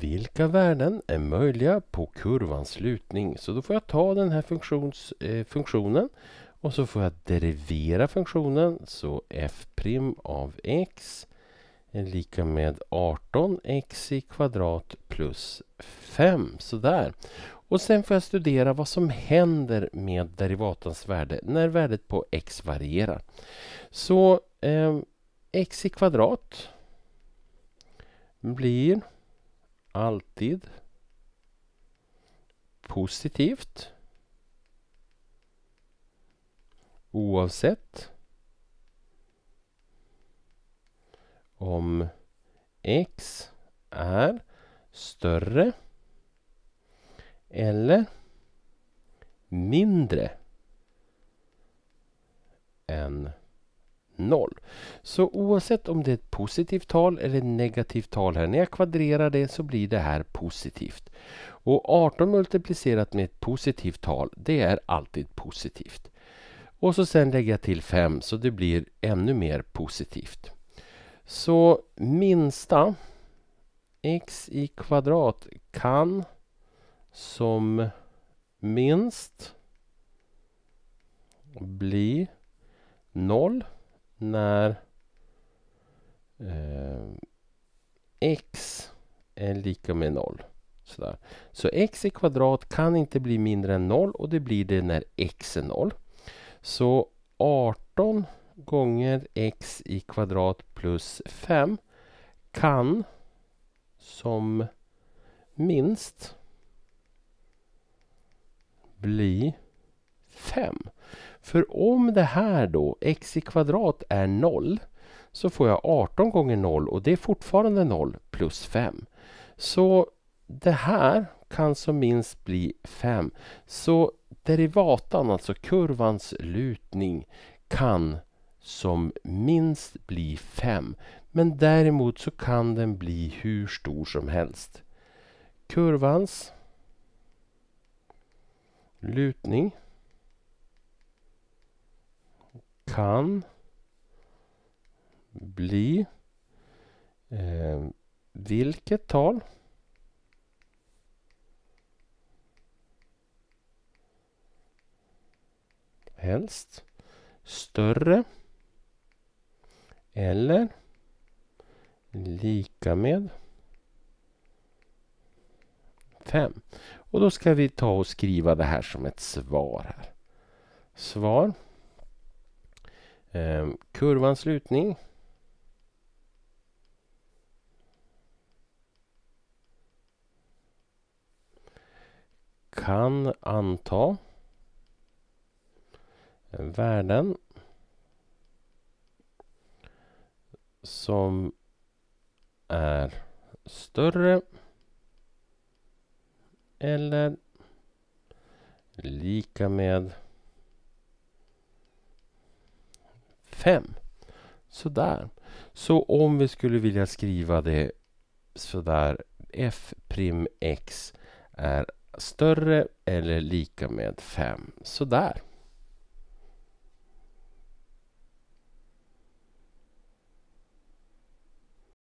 vilka värden är möjliga på kurvans lutning? Så då får jag ta den här funktions, eh, funktionen och så får jag derivera funktionen. Så f' av x är lika med 18x i kvadrat plus 5. Sådär. Och sen får jag studera vad som händer med derivatans värde när värdet på x varierar. Så eh, x i kvadrat blir alltid positivt oavsett om x är större eller mindre än 0. Så oavsett om det är ett positivt tal eller ett negativt tal här, när jag kvadrerar det så blir det här positivt. Och 18 multiplicerat med ett positivt tal, det är alltid positivt. Och så sen lägger jag till 5 så det blir ännu mer positivt. Så minsta x i kvadrat kan som minst bli 0 när eh, x är lika med 0. Sådär. Så x i kvadrat kan inte bli mindre än 0 och det blir det när x är 0. Så 18 gånger x i kvadrat plus 5 kan som minst bli 5. För om det här då, x i kvadrat är 0, så får jag 18 gånger 0 och det är fortfarande 0 plus 5. Så det här kan som minst bli 5. Så derivatan, alltså kurvans lutning, kan som minst bli 5. Men däremot så kan den bli hur stor som helst. Kurvans lutning kan bli eh, vilket tal? Helst större eller lika med 5. Och då ska vi ta och skriva det här som ett svar. här. Svar Eh, kurvans lutning. Kan anta värden som är större eller lika med 5. Sådär. Så om vi skulle vilja skriva det sådär f prim x är större eller lika med 5. Sådär.